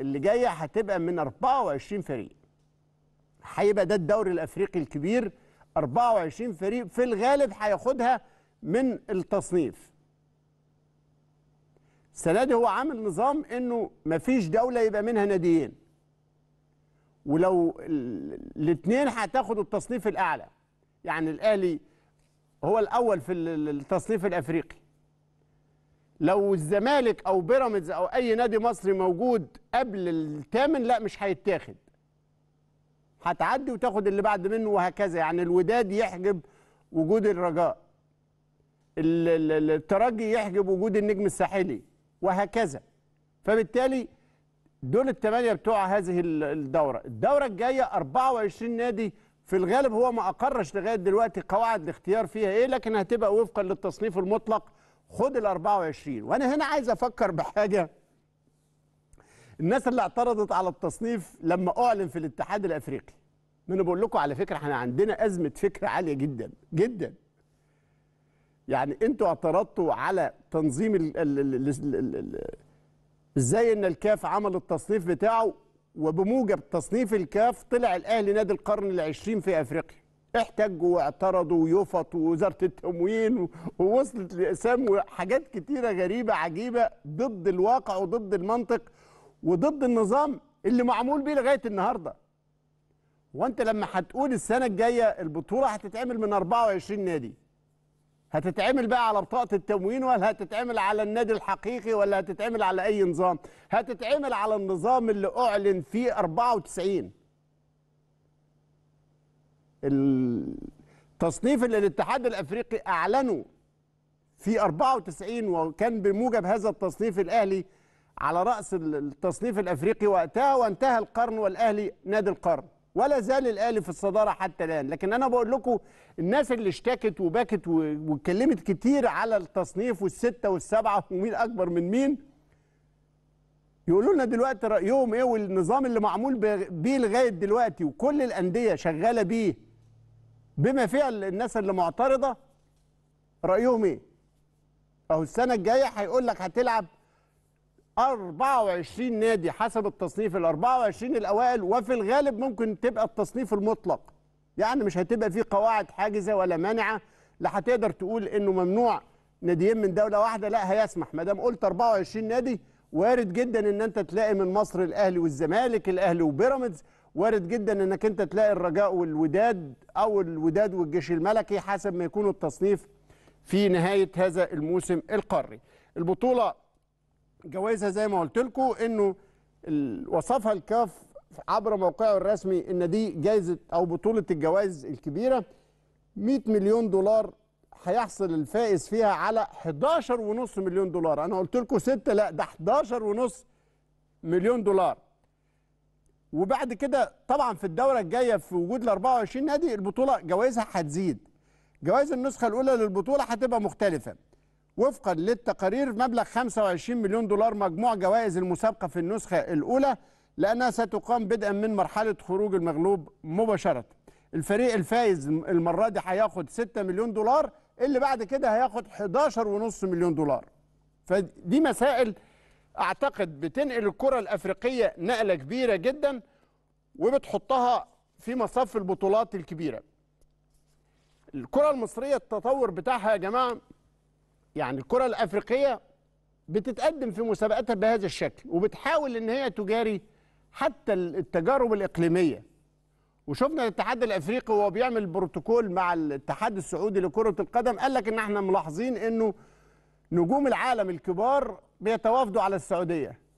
اللي جايه هتبقى من 24 فريق هيبقى ده الدوري الافريقي الكبير 24 فريق في الغالب هياخدها من التصنيف السنه دي هو عامل نظام انه مفيش دوله يبقى منها ناديين ولو الاثنين هتاخدوا التصنيف الاعلى يعني الاهلي هو الاول في التصنيف الافريقي لو الزمالك او بيراميدز او اي نادي مصري موجود قبل الثامن لا مش هيتاخد هتعدي وتاخد اللي بعد منه وهكذا يعني الوداد يحجب وجود الرجاء الترجي يحجب وجود النجم الساحلي وهكذا فبالتالي دول الثمانيه بتوع هذه الدوره الدوره الجايه 24 نادي في الغالب هو ما اقرش لغايه دلوقتي قواعد الاختيار فيها ايه لكن هتبقى وفقا للتصنيف المطلق خد ال 24 وانا هنا عايز افكر بحاجه الناس اللي اعترضت على التصنيف لما اعلن في الاتحاد الافريقي ما انا بقول لكم على فكره احنا عندنا ازمه فكر عاليه جدا جدا يعني انتوا اعترضتوا على تنظيم ال ال ال ازاي ان الكاف عمل التصنيف بتاعه وبموجب تصنيف الكاف طلع الاهلي نادي القرن العشرين في افريقيا احتجوا واعترضوا ويفطوا وزاره التموين ووصلت لاقسام وحاجات كتيره غريبه عجيبه ضد الواقع وضد المنطق وضد النظام اللي معمول بيه لغايه النهارده. وانت لما هتقول السنه الجايه البطوله هتتعمل من 24 نادي. هتتعمل بقى على بطاقه التموين ولا هتتعمل على النادي الحقيقي ولا هتتعمل على اي نظام؟ هتتعمل على النظام اللي اعلن فيه 94 التصنيف اللي الاتحاد الافريقي اعلنه في 94 وكان بموجب هذا التصنيف الاهلي على راس التصنيف الافريقي وقتها وانتهى القرن والاهلي نادي القرن ولا زال الاهلي في الصداره حتى الان لكن انا بقول لكم الناس اللي اشتكت وبكت واتكلمت كتير على التصنيف والسته والسبعه ومين اكبر من مين يقولوا لنا دلوقتي رايهم ايه والنظام اللي معمول بيه لغايه دلوقتي وكل الانديه شغاله بيه بما فيها الناس اللي معترضه رايهم ايه اهو السنه الجايه هيقول لك هتلعب 24 نادي حسب التصنيف ال 24 الاوائل وفي الغالب ممكن تبقى التصنيف المطلق يعني مش هتبقى فيه قواعد حاجزه ولا مانعه لا هتقدر تقول انه ممنوع ناديين من دوله واحده لا هيسمح ما دام قلت 24 نادي وارد جدا ان انت تلاقي من مصر الاهلي والزمالك الاهلي وبيراميدز وارد جدا انك انت تلاقي الرجاء والوداد او الوداد والجيش الملكي حسب ما يكون التصنيف في نهايه هذا الموسم القاري. البطوله جوائزها زي ما قلت لكم انه وصفها الكاف عبر موقعه الرسمي ان دي جائزه او بطوله الجوائز الكبيره 100 مليون دولار هيحصل الفائز فيها على 11.5 مليون دولار انا قلت لكم 6 لا ده 11.5 مليون دولار وبعد كده طبعا في الدوره الجايه في وجود ال 24 نادي البطوله جوائزها هتزيد جوائز النسخه الاولى للبطوله هتبقى مختلفه وفقا للتقارير مبلغ 25 مليون دولار مجموع جوائز المسابقه في النسخه الاولى لانها ستقام بدءا من مرحله خروج المغلوب مباشره الفريق الفايز المره دي هياخد 6 مليون دولار اللي بعد كده هياخد 11.5 مليون دولار فدي مسائل اعتقد بتنقل الكره الافريقيه نقله كبيره جدا وبتحطها في مصاف البطولات الكبيره الكره المصريه التطور بتاعها يا جماعه يعني الكره الافريقيه بتتقدم في مسابقاتها بهذا الشكل وبتحاول ان هي تجاري حتى التجارب الاقليميه وشفنا الاتحاد الافريقي وهو بيعمل بروتوكول مع الاتحاد السعودي لكره القدم قال لك ان احنا ملاحظين انه نجوم العالم الكبار بيتوافدوا على السعوديه